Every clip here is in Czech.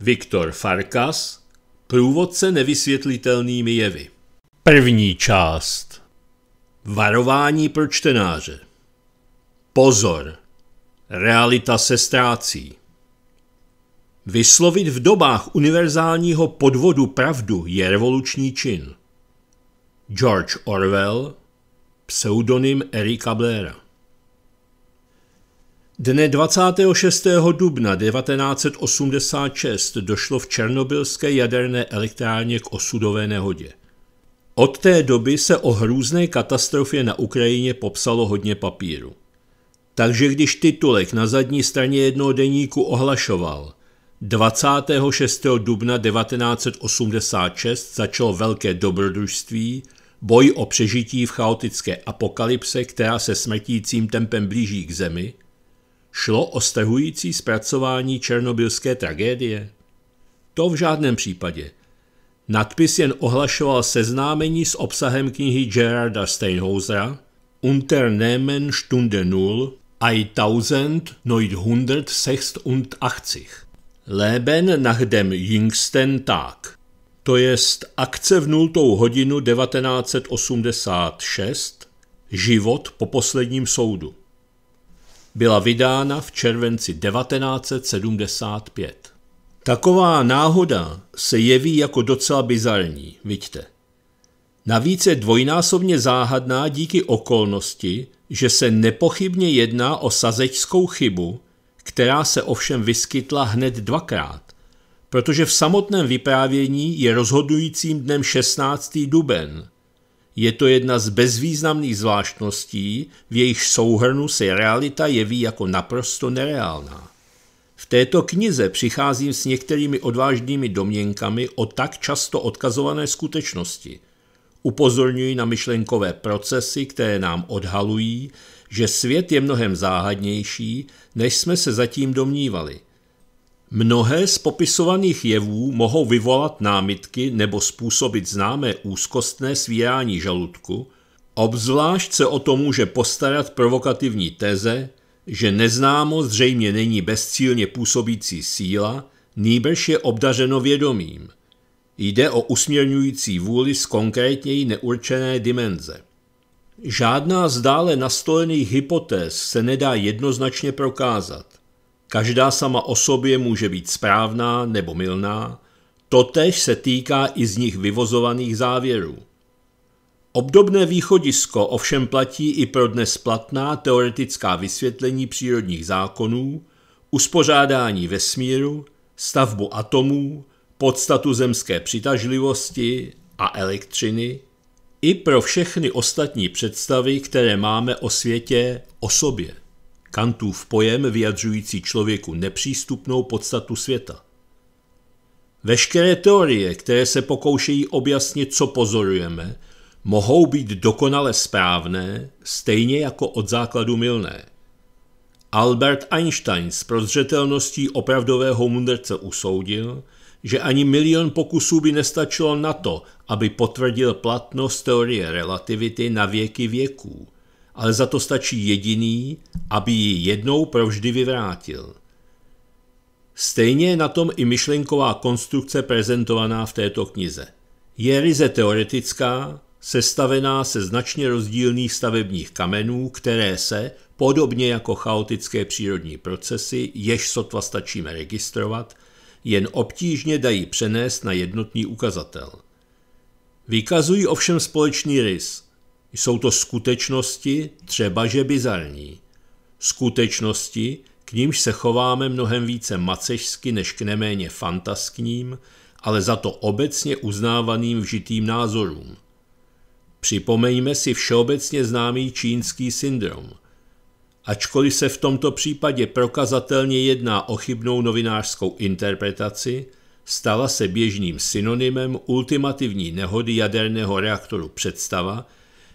Viktor Farkas Průvodce nevysvětlitelnými jevy První část Varování pro čtenáře Pozor! Realita se ztrácí. Vyslovit v dobách univerzálního podvodu pravdu je revoluční čin. George Orwell, pseudonym Erika Blaira Dne 26. dubna 1986 došlo v černobylské jaderné elektrárně k osudové nehodě. Od té doby se o hrůzné katastrofě na Ukrajině popsalo hodně papíru. Takže když titulek na zadní straně jednoho deníku ohlašoval 26. dubna 1986 začalo velké dobrodružství, boj o přežití v chaotické apokalypse, která se smrtícím tempem blíží k zemi, Šlo o stehující zpracování černobylské tragédie? To v žádném případě. Nadpis jen ohlašoval seznámení s obsahem knihy Gerarda Steinhausera Unternehmen Stunde Null Achtzig Leben nach dem jüngsten Tag, to jest akce v nultou hodinu 1986, život po posledním soudu byla vydána v červenci 1975. Taková náhoda se jeví jako docela bizarní, vidíte. Navíc je dvojnásobně záhadná díky okolnosti, že se nepochybně jedná o sazečskou chybu, která se ovšem vyskytla hned dvakrát, protože v samotném vyprávění je rozhodujícím dnem 16. duben, je to jedna z bezvýznamných zvláštností, v jejich souhrnu se realita jeví jako naprosto nereálná. V této knize přicházím s některými odvážnými domněnkami o tak často odkazované skutečnosti. Upozorňuji na myšlenkové procesy, které nám odhalují, že svět je mnohem záhadnější, než jsme se zatím domnívali. Mnohé z popisovaných jevů mohou vyvolat námitky nebo způsobit známé úzkostné svíjání žaludku, obzvlášť se o to může postarat provokativní teze, že neznámo zřejmě není bezcílně působící síla, nýbrž je obdařeno vědomím. Jde o usměrňující vůli z konkrétněji neurčené dimenze. Žádná z dále nastolených hypotéz se nedá jednoznačně prokázat. Každá sama o sobě může být správná nebo milná, totež se týká i z nich vyvozovaných závěrů. Obdobné východisko ovšem platí i pro dnes platná teoretická vysvětlení přírodních zákonů, uspořádání vesmíru, stavbu atomů, podstatu zemské přitažlivosti a elektřiny, i pro všechny ostatní představy, které máme o světě, o sobě. Kantův pojem vyjadřující člověku nepřístupnou podstatu světa. Veškeré teorie, které se pokoušejí objasnit, co pozorujeme, mohou být dokonale správné, stejně jako od základu milné. Albert Einstein s prozřetelností opravdového mundrce usoudil, že ani milion pokusů by nestačilo na to, aby potvrdil platnost teorie relativity na věky věků ale za to stačí jediný, aby ji jednou provždy vyvrátil. Stejně je na tom i myšlenková konstrukce prezentovaná v této knize. Je ryze teoretická, sestavená se značně rozdílných stavebních kamenů, které se, podobně jako chaotické přírodní procesy, jež sotva stačíme registrovat, jen obtížně dají přenést na jednotný ukazatel. Vykazují ovšem společný rys, jsou to skutečnosti, třeba že bizarní. Skutečnosti, k nímž se chováme mnohem více macežsky než k neméně fantaskním, ale za to obecně uznávaným vžitým názorům. Připomeňme si všeobecně známý čínský syndrom. Ačkoliv se v tomto případě prokazatelně jedná o chybnou novinářskou interpretaci, stala se běžným synonymem ultimativní nehody jaderného reaktoru představa,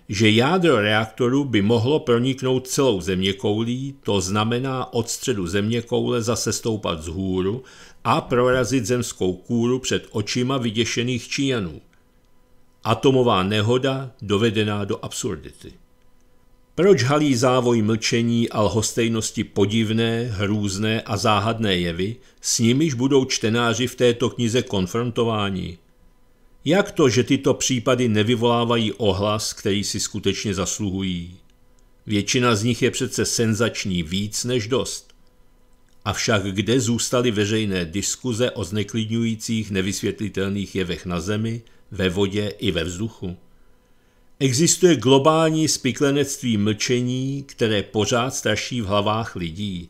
že jádro reaktoru by mohlo proniknout celou zeměkoulí, to znamená od středu zeměkoule zase stoupat hůru a prorazit zemskou kůru před očima vyděšených Číňanů. Atomová nehoda dovedená do absurdity. Proč halí závoj mlčení a lhostejnosti podivné, hrůzné a záhadné jevy, s nimiž budou čtenáři v této knize konfrontováni? Jak to, že tyto případy nevyvolávají ohlas, který si skutečně zasluhují? Většina z nich je přece senzační víc než dost. Avšak kde zůstaly veřejné diskuze o zneklidňujících nevysvětlitelných jevech na zemi, ve vodě i ve vzduchu? Existuje globální spiklenectví mlčení, které pořád straší v hlavách lidí.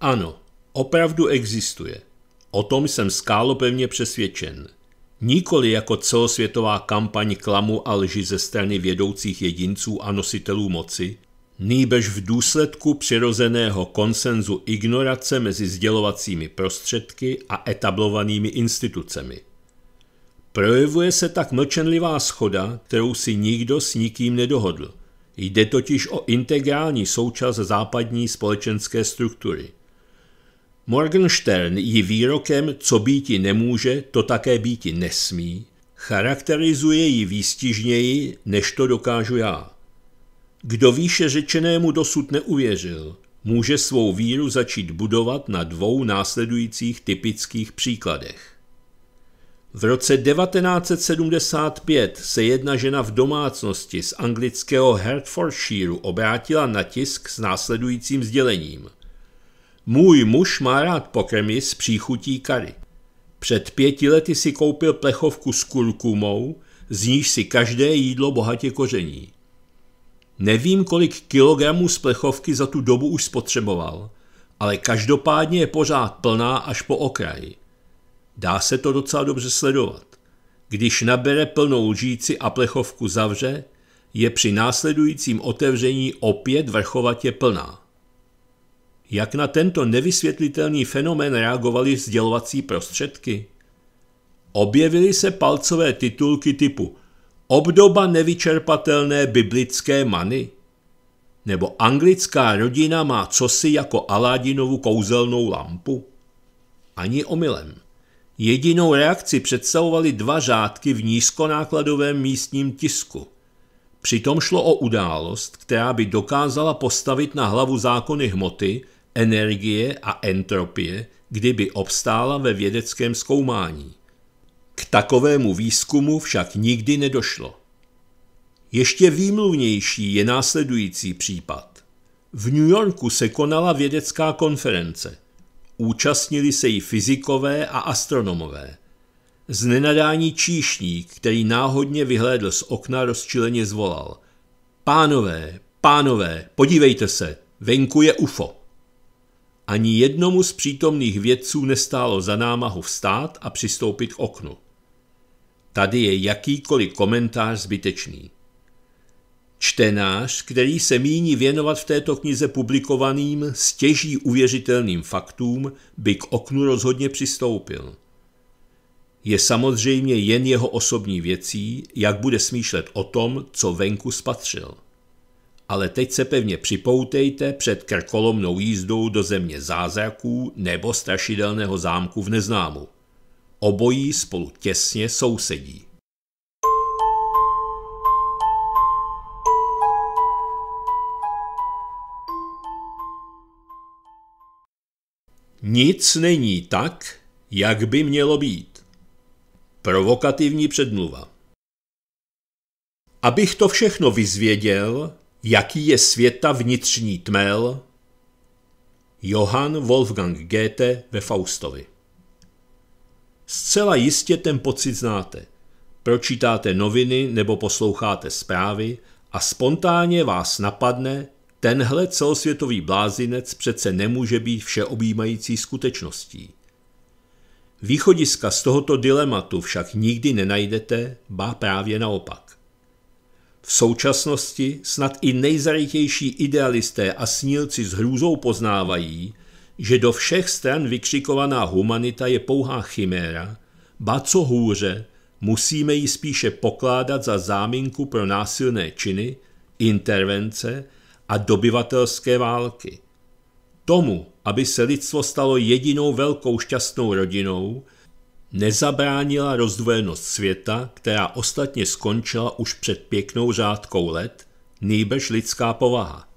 Ano, opravdu existuje. O tom jsem skálopevně přesvědčen – Nikoli jako celosvětová kampaň klamu a lži ze strany vědoucích jedinců a nositelů moci, nýbež v důsledku přirozeného konsenzu ignorace mezi sdělovacími prostředky a etablovanými institucemi. Projevuje se tak mlčenlivá schoda, kterou si nikdo s nikým nedohodl. Jde totiž o integrální součást západní společenské struktury – Morgenstern ji výrokem, co býti nemůže, to také býti nesmí, charakterizuje ji výstižněji, než to dokážu já. Kdo výše řečenému dosud neuvěřil, může svou víru začít budovat na dvou následujících typických příkladech. V roce 1975 se jedna žena v domácnosti z anglického Hertfordshire obrátila na tisk s následujícím sdělením – můj muž má rád pokrmy s příchutí kary. Před pěti lety si koupil plechovku s kurkumou, z níž si každé jídlo bohatě koření. Nevím, kolik kilogramů z plechovky za tu dobu už spotřeboval, ale každopádně je pořád plná až po okraji. Dá se to docela dobře sledovat. Když nabere plnou lžíci a plechovku zavře, je při následujícím otevření opět vrchovatě plná. Jak na tento nevysvětlitelný fenomén reagovaly sdělovací prostředky? Objevily se palcové titulky typu Obdoba nevyčerpatelné biblické many nebo Anglická rodina má cosi jako Aládinovu kouzelnou lampu? Ani omylem. Jedinou reakci představovaly dva řádky v nízkonákladovém místním tisku. Přitom šlo o událost, která by dokázala postavit na hlavu zákony hmoty, energie a entropie, kdyby obstála ve vědeckém zkoumání. K takovému výzkumu však nikdy nedošlo. Ještě výmluvnější je následující případ. V New Yorku se konala vědecká konference. Účastnili se jí fyzikové a astronomové. Z nenadání číšník, který náhodně vyhlédl z okna, rozčileně zvolal. Pánové, pánové, podívejte se, venku je UFO. Ani jednomu z přítomných vědců nestálo za námahu vstát a přistoupit k oknu. Tady je jakýkoliv komentář zbytečný. Čtenář, který se míní věnovat v této knize publikovaným, stěží uvěřitelným faktům, by k oknu rozhodně přistoupil. Je samozřejmě jen jeho osobní věcí, jak bude smýšlet o tom, co venku spatřil ale teď se pevně připoutejte před krkolomnou jízdou do země zázraků nebo strašidelného zámku v neznámu. Obojí spolu těsně sousedí. Nic není tak, jak by mělo být. Provokativní předmluva. Abych to všechno vyzvěděl, Jaký je světa vnitřní tmel? Johann Wolfgang Goethe ve Faustovi. Zcela jistě ten pocit znáte. Pročítáte noviny nebo posloucháte zprávy a spontánně vás napadne, tenhle celosvětový blázinec přece nemůže být všeobjímající skutečností. Východiska z tohoto dilematu však nikdy nenajdete, ba právě naopak. V současnosti snad i nejzarytější idealisté a snílci s hrůzou poznávají, že do všech stran vykřikovaná humanita je pouhá chiméra, ba co hůře, musíme ji spíše pokládat za záminku pro násilné činy, intervence a dobyvatelské války. Tomu, aby se lidstvo stalo jedinou velkou šťastnou rodinou, nezabránila rozdvojenost světa, která ostatně skončila už před pěknou řádkou let, nýbrž lidská povaha.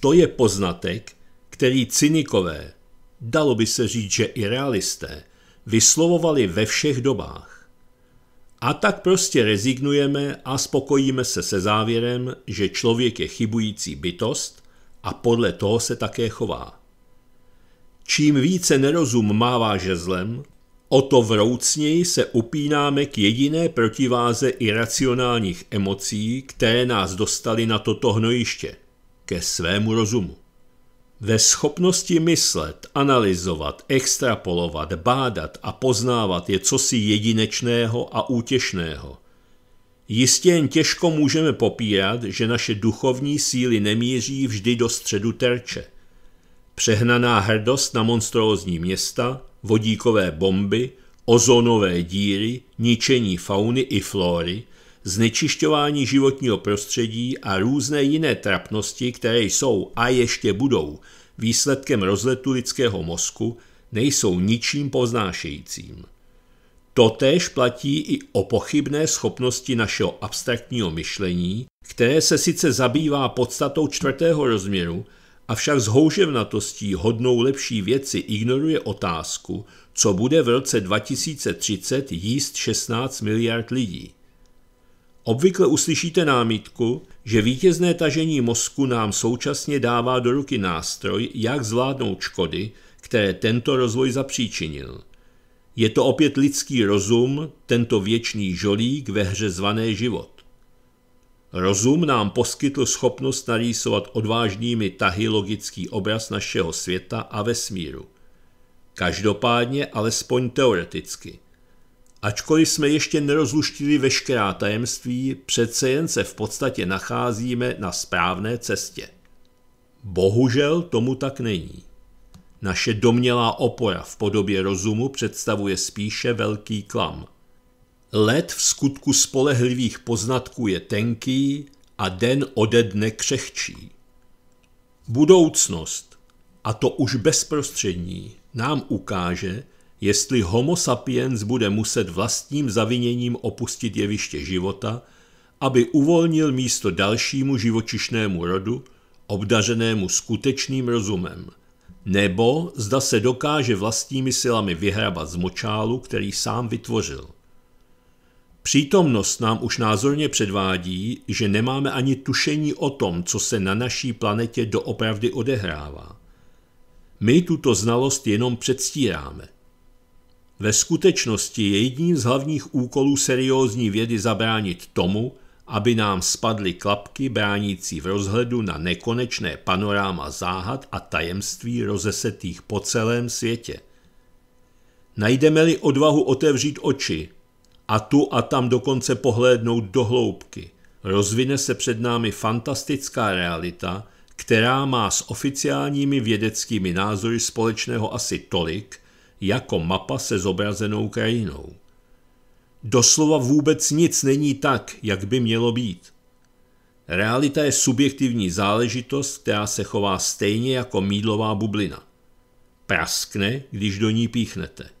To je poznatek, který cynikové, dalo by se říct, že i realisté, vyslovovali ve všech dobách. A tak prostě rezignujeme a spokojíme se se závěrem, že člověk je chybující bytost a podle toho se také chová. Čím více nerozum mává žezlem, O to vroucněji se upínáme k jediné protiváze iracionálních emocí, které nás dostaly na toto hnojiště, ke svému rozumu. Ve schopnosti myslet, analyzovat, extrapolovat, bádat a poznávat je cosi jedinečného a útěšného. Jistě jen těžko můžeme popírat, že naše duchovní síly nemíří vždy do středu terče. Přehnaná hrdost na monstrózní města – vodíkové bomby, ozonové díry, ničení fauny i flóry, znečišťování životního prostředí a různé jiné trapnosti, které jsou a ještě budou výsledkem rozletu lidského mozku, nejsou ničím poznášejícím. Totéž platí i o pochybné schopnosti našeho abstraktního myšlení, které se sice zabývá podstatou čtvrtého rozměru, avšak s houževnatostí hodnou lepší věci ignoruje otázku, co bude v roce 2030 jíst 16 miliard lidí. Obvykle uslyšíte námitku, že vítězné tažení mozku nám současně dává do ruky nástroj, jak zvládnout škody, které tento rozvoj zapříčinil. Je to opět lidský rozum, tento věčný žolík ve hře zvané život. Rozum nám poskytl schopnost narýsovat odvážnými tahy logický obraz našeho světa a vesmíru. Každopádně alespoň teoreticky. Ačkoliv jsme ještě nerozluštili veškerá tajemství, přece jen se v podstatě nacházíme na správné cestě. Bohužel tomu tak není. Naše domělá opora v podobě rozumu představuje spíše velký klam – Led v skutku spolehlivých poznatků je tenký a den ode dne křehčí. Budoucnost, a to už bezprostřední, nám ukáže, jestli homo sapiens bude muset vlastním zaviněním opustit jeviště života, aby uvolnil místo dalšímu živočišnému rodu, obdařenému skutečným rozumem, nebo zda se dokáže vlastními silami vyhrabat z močálu, který sám vytvořil. Přítomnost nám už názorně předvádí, že nemáme ani tušení o tom, co se na naší planetě doopravdy odehrává. My tuto znalost jenom předstíráme. Ve skutečnosti je jedním z hlavních úkolů seriózní vědy zabránit tomu, aby nám spadly klapky bránící v rozhledu na nekonečné panoráma záhad a tajemství rozesetých po celém světě. Najdeme-li odvahu otevřít oči, a tu a tam dokonce pohlédnout do hloubky. Rozvine se před námi fantastická realita, která má s oficiálními vědeckými názory společného asi tolik, jako mapa se zobrazenou krajinou. Doslova vůbec nic není tak, jak by mělo být. Realita je subjektivní záležitost, která se chová stejně jako mídlová bublina. Praskne, když do ní píchnete –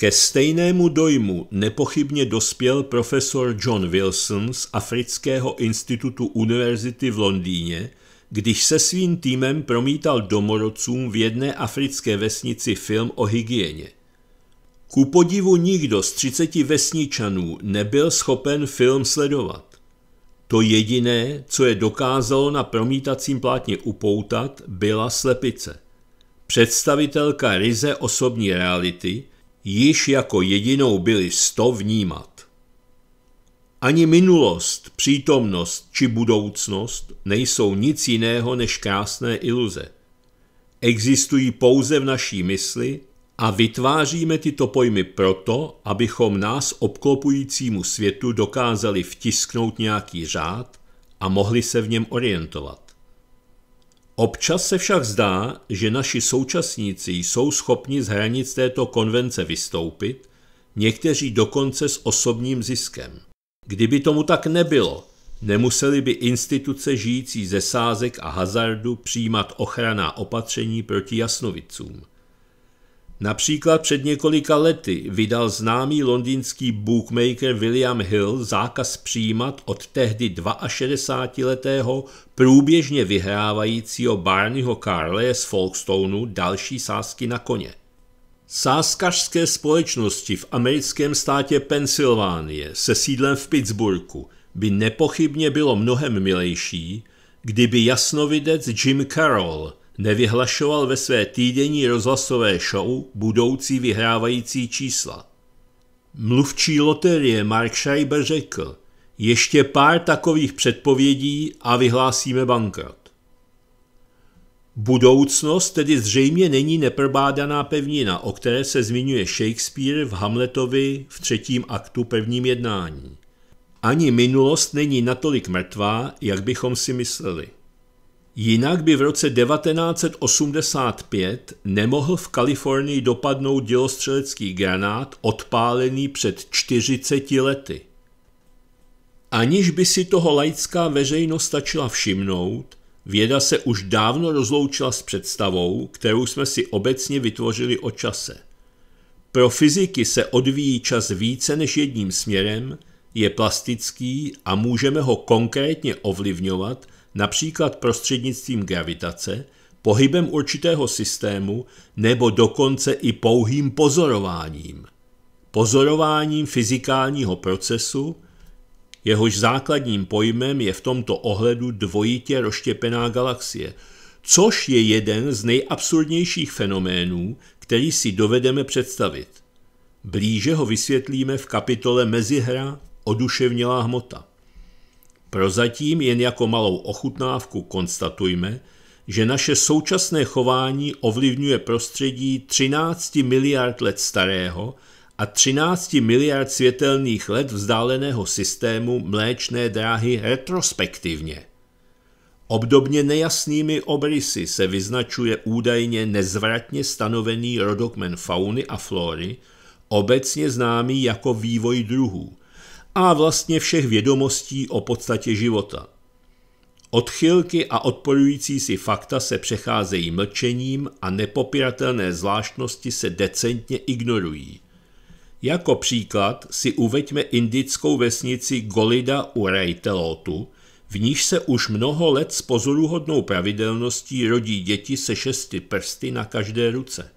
ke stejnému dojmu nepochybně dospěl profesor John Wilson z Afrického institutu univerzity v Londýně, když se svým týmem promítal domorodcům v jedné africké vesnici film o hygieně. Ku podivu nikdo z 30 vesničanů nebyl schopen film sledovat. To jediné, co je dokázalo na promítacím plátně upoutat, byla slepice. Představitelka ryze osobní reality – již jako jedinou byli sto vnímat. Ani minulost, přítomnost či budoucnost nejsou nic jiného než krásné iluze. Existují pouze v naší mysli a vytváříme tyto pojmy proto, abychom nás obklopujícímu světu dokázali vtisknout nějaký řád a mohli se v něm orientovat. Občas se však zdá, že naši současníci jsou schopni z hranic této konvence vystoupit, někteří dokonce s osobním ziskem. Kdyby tomu tak nebylo, nemuseli by instituce žijící ze sázek a hazardu přijímat ochranná opatření proti jasnovicům – Například před několika lety vydal známý londýnský bookmaker William Hill zákaz přijímat od tehdy 62-letého průběžně vyhrávajícího Barneyho Carleje z Folkestoneu další sázky na koně. Sázkařské společnosti v americkém státě Pensylvánie se sídlem v Pittsburghu by nepochybně bylo mnohem milejší, kdyby jasnovidec Jim Carroll – nevyhlašoval ve své týdenní rozhlasové show budoucí vyhrávající čísla. Mluvčí loterie Mark Schreiber řekl, ještě pár takových předpovědí a vyhlásíme bankrot. Budoucnost tedy zřejmě není neprbádaná pevnina, o které se zmiňuje Shakespeare v Hamletovi v třetím aktu prvním jednání. Ani minulost není natolik mrtvá, jak bychom si mysleli. Jinak by v roce 1985 nemohl v Kalifornii dopadnout dělostřelecký granát odpálený před 40 lety. Aniž by si toho laická veřejnost stačila všimnout, věda se už dávno rozloučila s představou, kterou jsme si obecně vytvořili o čase. Pro fyziky se odvíjí čas více než jedním směrem, je plastický a můžeme ho konkrétně ovlivňovat – například prostřednictvím gravitace, pohybem určitého systému nebo dokonce i pouhým pozorováním. Pozorováním fyzikálního procesu, jehož základním pojmem je v tomto ohledu dvojitě rozštěpená galaxie, což je jeden z nejabsurdnějších fenoménů, který si dovedeme představit. Blíže ho vysvětlíme v kapitole Mezihra oduševnělá hmota. Prozatím jen jako malou ochutnávku konstatujme, že naše současné chování ovlivňuje prostředí 13 miliard let starého a 13 miliard světelných let vzdáleného systému mléčné dráhy retrospektivně. Obdobně nejasnými obrysy se vyznačuje údajně nezvratně stanovený rodokmen fauny a flóry, obecně známý jako vývoj druhů a vlastně všech vědomostí o podstatě života. Odchylky a odporující si fakta se přecházejí mlčením a nepopiratelné zvláštnosti se decentně ignorují. Jako příklad si uveďme indickou vesnici Golida u Rajtelotu, v níž se už mnoho let s pozoruhodnou pravidelností rodí děti se šesti prsty na každé ruce.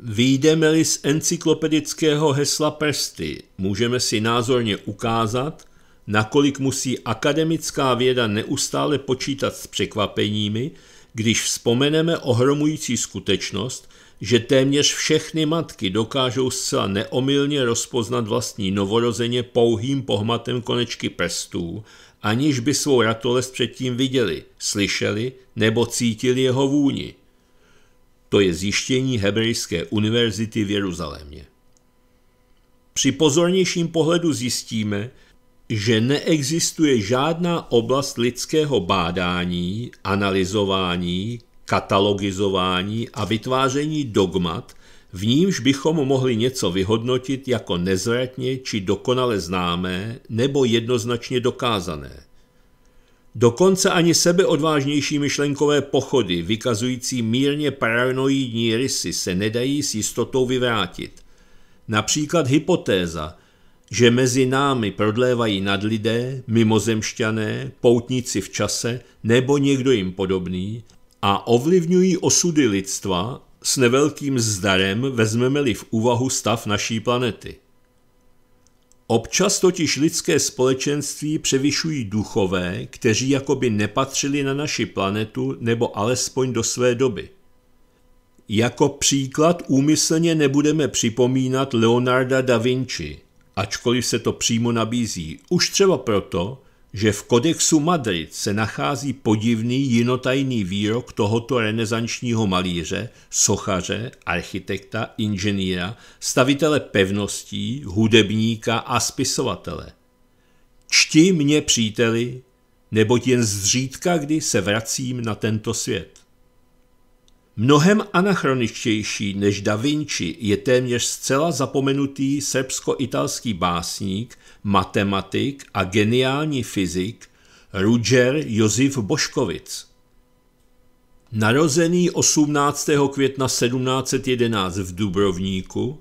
Výjdeme-li z encyklopedického hesla prsty, můžeme si názorně ukázat, nakolik musí akademická věda neustále počítat s překvapeními, když vzpomeneme ohromující skutečnost, že téměř všechny matky dokážou zcela neomylně rozpoznat vlastní novorozeně pouhým pohmatem konečky prstů, aniž by svou ratolest předtím viděli, slyšeli nebo cítili jeho vůni. To je zjištění Hebrejské univerzity v Jeruzalémě. Při pozornějším pohledu zjistíme, že neexistuje žádná oblast lidského bádání, analyzování, katalogizování a vytváření dogmat, v nímž bychom mohli něco vyhodnotit jako nezvratně či dokonale známé nebo jednoznačně dokázané. Dokonce ani sebeodvážnější myšlenkové pochody, vykazující mírně paranoidní rysy, se nedají s jistotou vyvrátit. Například hypotéza, že mezi námi prodlévají nadlidé, mimozemšťané, poutníci v čase nebo někdo jim podobný a ovlivňují osudy lidstva s nevelkým zdarem vezmeme-li v úvahu stav naší planety. Občas totiž lidské společenství převyšují duchové, kteří jakoby nepatřili na naši planetu nebo alespoň do své doby. Jako příklad úmyslně nebudeme připomínat Leonarda da Vinci, ačkoliv se to přímo nabízí, už třeba proto, že v kodexu Madrid se nachází podivný jinotajný výrok tohoto renesančního malíře, sochaře, architekta, inženýra, stavitele pevností, hudebníka a spisovatele. Čti mě, příteli, neboť jen zřídka kdy se vracím na tento svět. Mnohem anachroničtější než Da Vinci je téměř zcela zapomenutý srbsko-italský básník, matematik a geniální fyzik Ruger Josef Boškovic. Narozený 18. května 1711 v Dubrovníku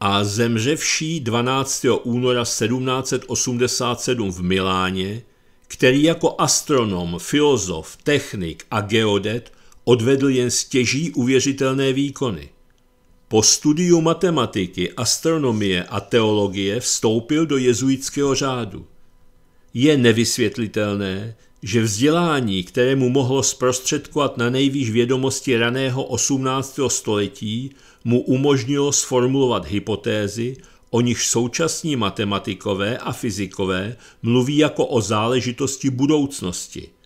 a zemřevší 12. února 1787 v Miláně, který jako astronom, filozof, technik a geodet odvedl jen stěží uvěřitelné výkony. Po studiu matematiky, astronomie a teologie vstoupil do jezuitského řádu. Je nevysvětlitelné, že vzdělání, kterému mohlo zprostředkovat na nejvýš vědomosti raného 18. století, mu umožnilo sformulovat hypotézy, o nich současní matematikové a fyzikové mluví jako o záležitosti budoucnosti –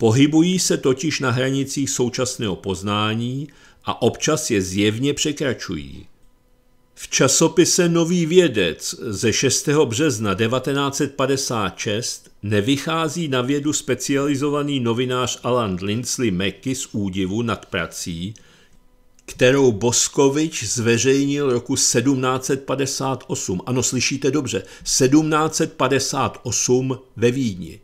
Pohybují se totiž na hranicích současného poznání a občas je zjevně překračují. V časopise Nový vědec ze 6. března 1956 nevychází na vědu specializovaný novinář Alan Lindsley Mackey z údivu nad prací, kterou Boskovič zveřejnil roku 1758. Ano, slyšíte dobře, 1758 ve Vídni.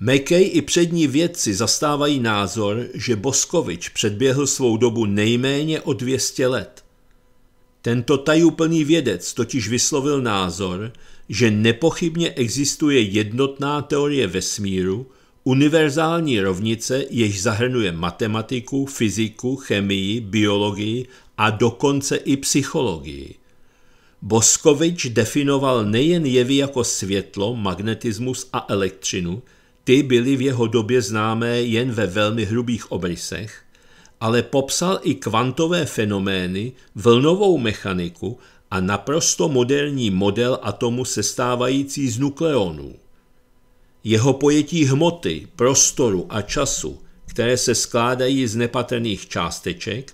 McKay i přední vědci zastávají názor, že Boskovič předběhl svou dobu nejméně o 200 let. Tento tajuplný vědec totiž vyslovil názor, že nepochybně existuje jednotná teorie vesmíru, univerzální rovnice, jež zahrnuje matematiku, fyziku, chemii, biologii a dokonce i psychologii. Boskovič definoval nejen jevy jako světlo, magnetismus a elektřinu, ty byly v jeho době známé jen ve velmi hrubých obrysech, ale popsal i kvantové fenomény, vlnovou mechaniku a naprosto moderní model atomu sestávající z nukleonů. Jeho pojetí hmoty, prostoru a času, které se skládají z nepatrných částeček,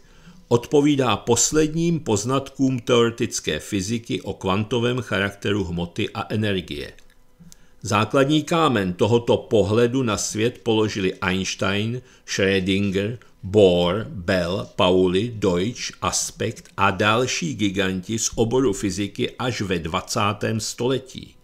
odpovídá posledním poznatkům teoretické fyziky o kvantovém charakteru hmoty a energie. Základní kámen tohoto pohledu na svět položili Einstein, Schrödinger, Bohr, Bell, Pauli, Deutsch, Aspekt a další giganti z oboru fyziky až ve 20. století.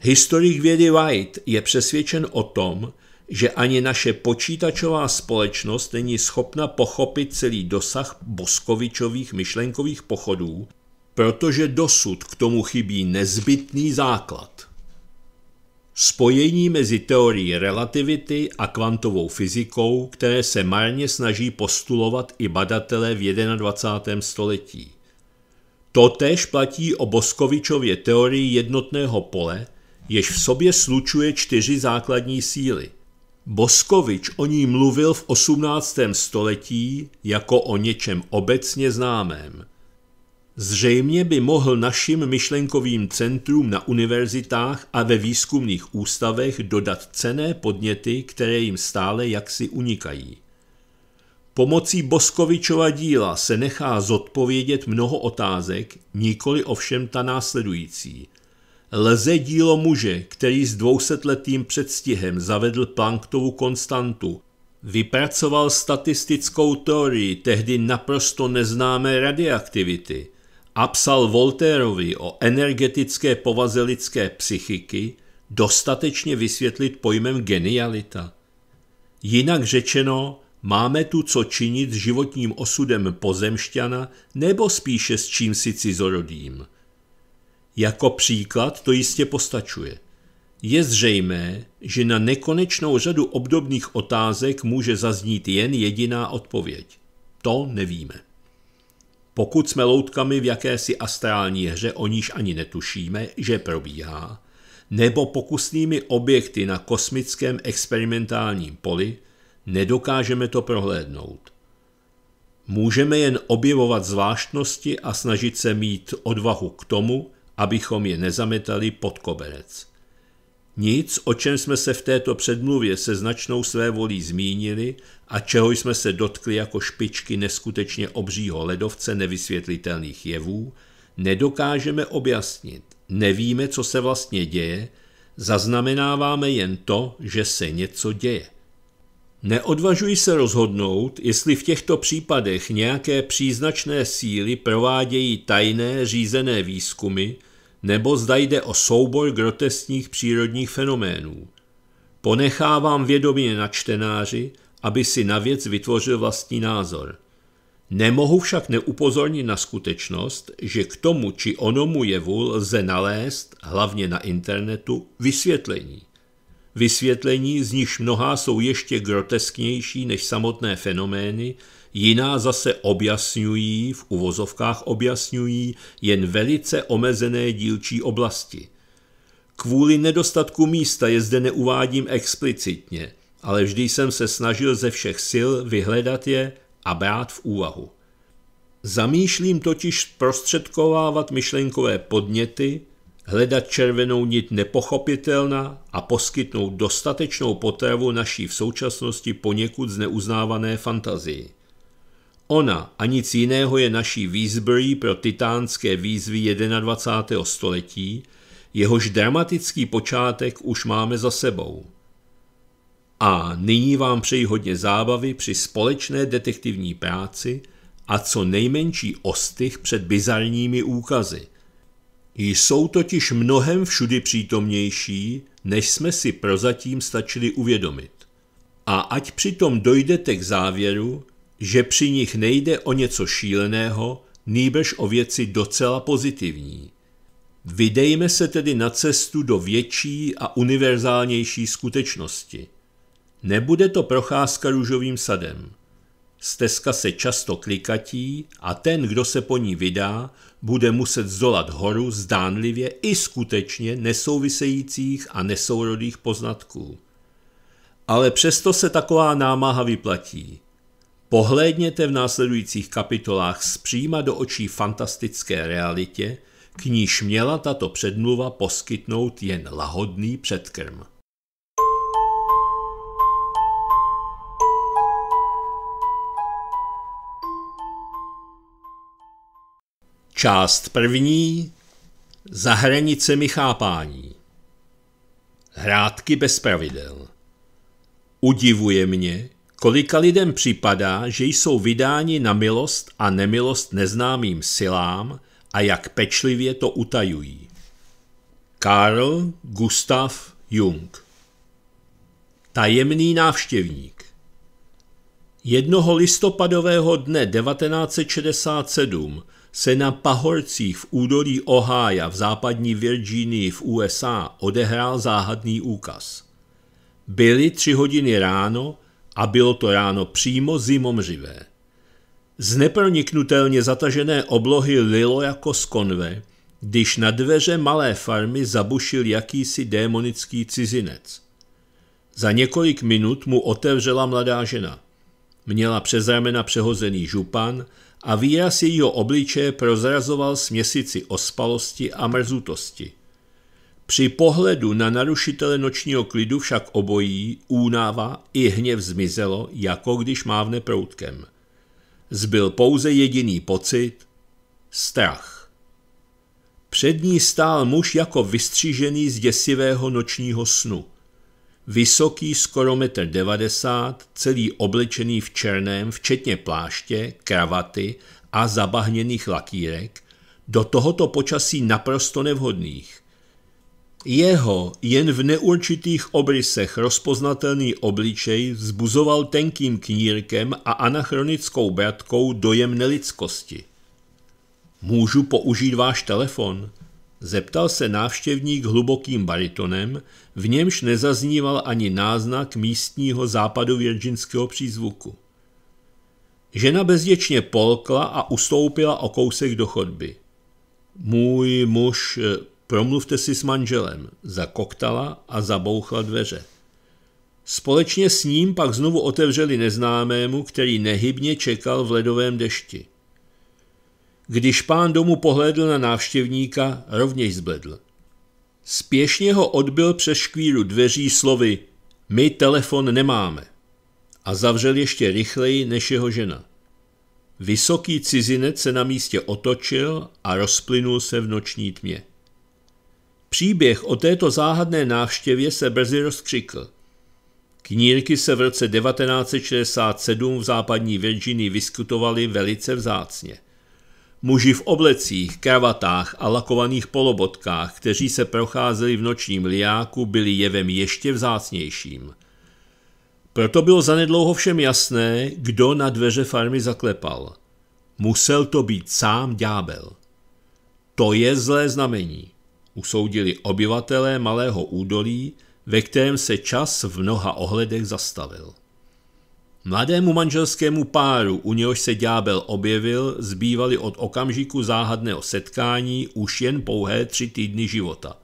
Historik vědy White je přesvědčen o tom, že ani naše počítačová společnost není schopna pochopit celý dosah Boskovičových myšlenkových pochodů, protože dosud k tomu chybí nezbytný základ. Spojení mezi teorií relativity a kvantovou fyzikou, které se marně snaží postulovat i badatelé v 21. století. Totež platí o Boskovičově teorii jednotného pole, jež v sobě slučuje čtyři základní síly. Boskovič o ní mluvil v 18. století jako o něčem obecně známém – Zřejmě by mohl našim myšlenkovým centrům na univerzitách a ve výzkumných ústavech dodat cené podněty, které jim stále jaksi unikají. Pomocí Boskovičova díla se nechá zodpovědět mnoho otázek, nikoli ovšem ta následující. Lze dílo muže, který s dvousetletým předstihem zavedl Planktovu konstantu, vypracoval statistickou teorii tehdy naprosto neznámé radioaktivity – a psal Voltaireovi o energetické povaze lidské psychiky dostatečně vysvětlit pojmem genialita. Jinak řečeno, máme tu co činit s životním osudem pozemšťana nebo spíše s čím si cizorodým. Jako příklad to jistě postačuje. Je zřejmé, že na nekonečnou řadu obdobných otázek může zaznít jen jediná odpověď. To nevíme. Pokud jsme loutkami v jakési astrální hře, o níž ani netušíme, že probíhá, nebo pokusnými objekty na kosmickém experimentálním poli, nedokážeme to prohlédnout. Můžeme jen objevovat zvláštnosti a snažit se mít odvahu k tomu, abychom je nezametali pod koberec. Nic, o čem jsme se v této předmluvě se značnou své volí zmínili a čeho jsme se dotkli jako špičky neskutečně obřího ledovce nevysvětlitelných jevů, nedokážeme objasnit. Nevíme, co se vlastně děje, zaznamenáváme jen to, že se něco děje. Neodvažuji se rozhodnout, jestli v těchto případech nějaké příznačné síly provádějí tajné řízené výzkumy, nebo zda jde o soubor grotesních přírodních fenoménů. Ponechávám vědomě na čtenáři, aby si na věc vytvořil vlastní názor. Nemohu však neupozornit na skutečnost, že k tomu či onomu jevu lze nalézt, hlavně na internetu, vysvětlení. Vysvětlení, z nichž mnohá jsou ještě grotesknější než samotné fenomény, jiná zase objasňují, v uvozovkách objasňují, jen velice omezené dílčí oblasti. Kvůli nedostatku místa je zde neuvádím explicitně, ale vždy jsem se snažil ze všech sil vyhledat je a brát v úvahu. Zamýšlím totiž prostředkovávat myšlenkové podněty, hledat červenou nit nepochopitelná a poskytnout dostatečnou potravu naší v současnosti poněkud zneuznávané fantazii. Ona a nic jiného je naší výzbrojí pro titánské výzvy 21. století, jehož dramatický počátek už máme za sebou. A nyní vám přeji hodně zábavy při společné detektivní práci a co nejmenší ostych před bizarními úkazy. Jsou totiž mnohem všudy přítomnější, než jsme si prozatím stačili uvědomit. A ať přitom dojdete k závěru, že při nich nejde o něco šíleného, nýbež o věci docela pozitivní. Vydejme se tedy na cestu do větší a univerzálnější skutečnosti. Nebude to procházka růžovým sadem. Stezka se často klikatí a ten, kdo se po ní vydá, bude muset zdolat horu zdánlivě i skutečně nesouvisejících a nesourodých poznatků. Ale přesto se taková námaha vyplatí – Pohlédněte v následujících kapitolách zpříma do očí fantastické realitě, k níž měla tato předmluva poskytnout jen lahodný předkrm. Část první Za hranicemi chápání Hrádky bez pravidel Udivuje mě, Kolika lidem připadá, že jsou vydáni na milost a nemilost neznámým silám a jak pečlivě to utajují. Karl Gustav Jung Tajemný návštěvník Jednoho listopadového dne 1967 se na pahorcích v údolí Ohája v západní Virginii v USA odehrál záhadný úkaz. Byly tři hodiny ráno a bylo to ráno přímo zimomřivé. Z neproniknutelně zatažené oblohy lilo jako z konve, když na dveře malé farmy zabušil jakýsi démonický cizinec. Za několik minut mu otevřela mladá žena. Měla přes ramena přehozený župan a výraz jejího obličeje prozrazoval směsici ospalosti a mrzutosti – při pohledu na narušitele nočního klidu však obojí, únava i hněv zmizelo, jako když mávne proutkem. Zbyl pouze jediný pocit – strach. Před ní stál muž jako vystřížený z děsivého nočního snu. Vysoký, skoro metr devadesát, celý oblečený v černém, včetně pláště, kravaty a zabahněných lakírek, do tohoto počasí naprosto nevhodných – jeho jen v neurčitých obrysech rozpoznatelný obličej vzbuzoval tenkým knírkem a anachronickou bratkou dojem nelidskosti. Můžu použít váš telefon? Zeptal se návštěvník hlubokým baritonem, v němž nezazníval ani náznak místního západu virginského přízvuku. Žena bezděčně polkla a ustoupila o kousek do chodby. Můj muž eh, Promluvte si s manželem, zakoktala a zabouchla dveře. Společně s ním pak znovu otevřeli neznámému, který nehybně čekal v ledovém dešti. Když pán domu pohlédl na návštěvníka, rovněž zbledl. Spěšně ho odbil přes škvíru dveří slovy My telefon nemáme a zavřel ještě rychleji než jeho žena. Vysoký cizinec se na místě otočil a rozplynul se v noční tmě. Příběh o této záhadné návštěvě se brzy rozkřikl. Knírky se v roce 1967 v západní Virginii vyskutovaly velice vzácně. Muži v oblecích, kravatách a lakovaných polobotkách, kteří se procházeli v nočním liáku, byli jevem ještě vzácnějším. Proto bylo zanedlouho všem jasné, kdo na dveře farmy zaklepal. Musel to být sám ďábel. To je zlé znamení usoudili obyvatelé malého údolí, ve kterém se čas v mnoha ohledech zastavil. Mladému manželskému páru, u něhož se ďábel objevil, zbývali od okamžiku záhadného setkání už jen pouhé tři týdny života.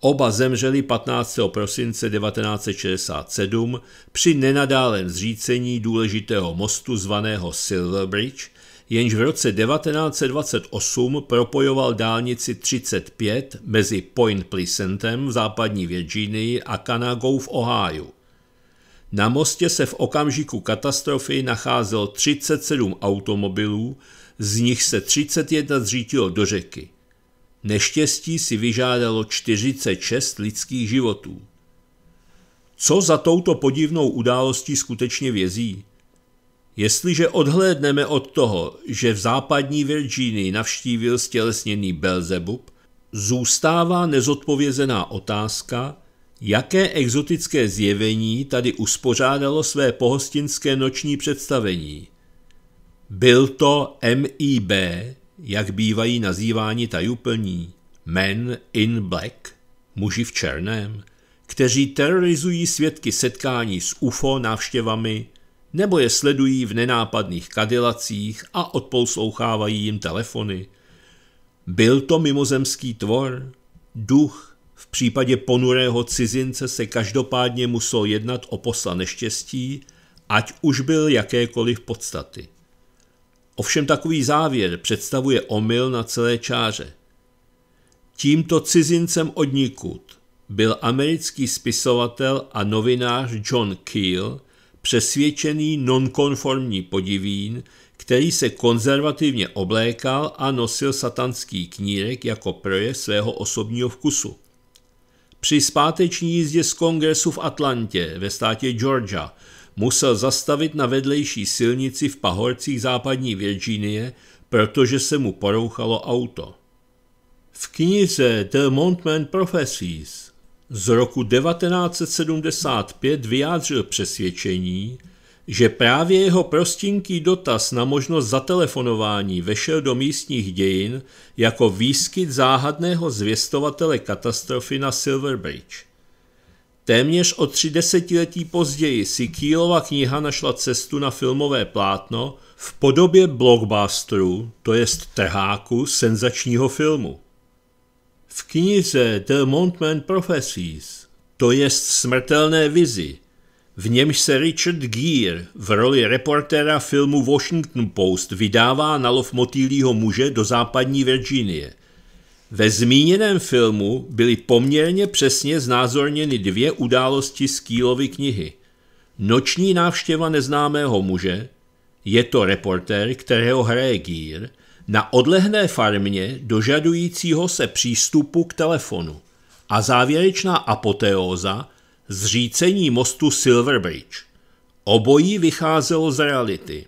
Oba zemřeli 15. prosince 1967 při nenadálem zřícení důležitého mostu zvaného Silver Bridge, jenž v roce 1928 propojoval dálnici 35 mezi Point Pleasantem v západní Virginii a Kanagou v Oháju. Na mostě se v okamžiku katastrofy nacházelo 37 automobilů, z nich se 31 zřítilo do řeky. Neštěstí si vyžádalo 46 lidských životů. Co za touto podivnou událostí skutečně vězí? Jestliže odhlédneme od toho, že v západní Virginii navštívil stělesněný Belzebub, zůstává nezodpovězená otázka, jaké exotické zjevení tady uspořádalo své pohostinské noční představení. Byl to MIB, jak bývají nazýváni tajuplní, Men in Black, muži v černém, kteří terorizují svědky setkání s UFO návštěvami, nebo je sledují v nenápadných kadilacích a odpouslouchávají jim telefony. Byl to mimozemský tvor? Duch? V případě ponurého cizince se každopádně musel jednat o posla neštěstí, ať už byl jakékoliv podstaty. Ovšem takový závěr představuje omyl na celé čáře. Tímto cizincem odnikud byl americký spisovatel a novinář John Keel, přesvědčený nonkonformní podivín, který se konzervativně oblékal a nosil satanský knírek jako proje svého osobního vkusu. Při zpáteční jízdě z kongresu v Atlantě ve státě Georgia musel zastavit na vedlejší silnici v pahorcích západní Virginie, protože se mu porouchalo auto. V knize The Montman Prophecies z roku 1975 vyjádřil přesvědčení, že právě jeho prostinký dotaz na možnost zatelefonování vešel do místních dějin jako výskyt záhadného zvěstovatele katastrofy na Silverbridge. Téměř o tři desetiletí později si Kýlova kniha našla cestu na filmové plátno v podobě blockbusteru, to jest trháku senzačního filmu v knize The Mountman Prophecies, to jest smrtelné vizi, v němž se Richard Gere v roli reportéra filmu Washington Post vydává na lov motýlího muže do západní Virginie. Ve zmíněném filmu byly poměrně přesně znázorněny dvě události z Kýlovy knihy. Noční návštěva neznámého muže, je to reportér, kterého hraje Gere, na odlehné farmě dožadujícího se přístupu k telefonu a závěrečná apoteóza zřícení mostu Silverbridge. Obojí vycházelo z reality.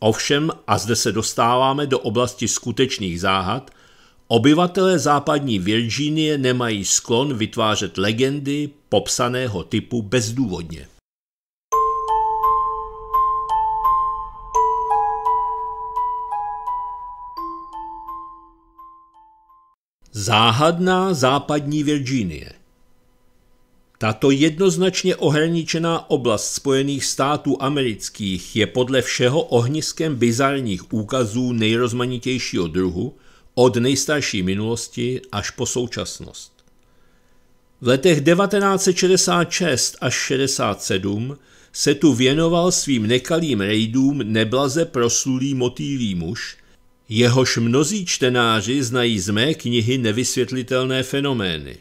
Ovšem, a zde se dostáváme do oblasti skutečných záhad, obyvatelé západní Virginie nemají sklon vytvářet legendy popsaného typu bezdůvodně. Záhadná západní Virginie Tato jednoznačně ohraničená oblast Spojených států amerických je podle všeho ohniskem bizarních úkazů nejrozmanitějšího druhu, od nejstarší minulosti až po současnost. V letech 1966 až 67 se tu věnoval svým nekalým rejdům neblaze proslulý motýlý muž, jehož mnozí čtenáři znají z mé knihy nevysvětlitelné fenomény,